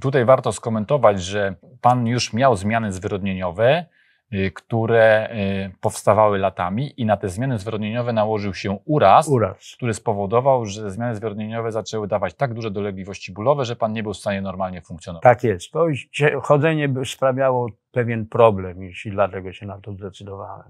Tutaj warto skomentować, że Pan już miał zmiany zwyrodnieniowe, y, które y, powstawały latami i na te zmiany zwyrodnieniowe nałożył się uraz, uraz, który spowodował, że zmiany zwyrodnieniowe zaczęły dawać tak duże dolegliwości bólowe, że pan nie był w stanie normalnie funkcjonować. Tak jest. To chodzenie sprawiało pewien problem i dlatego się na to zdecydowałem.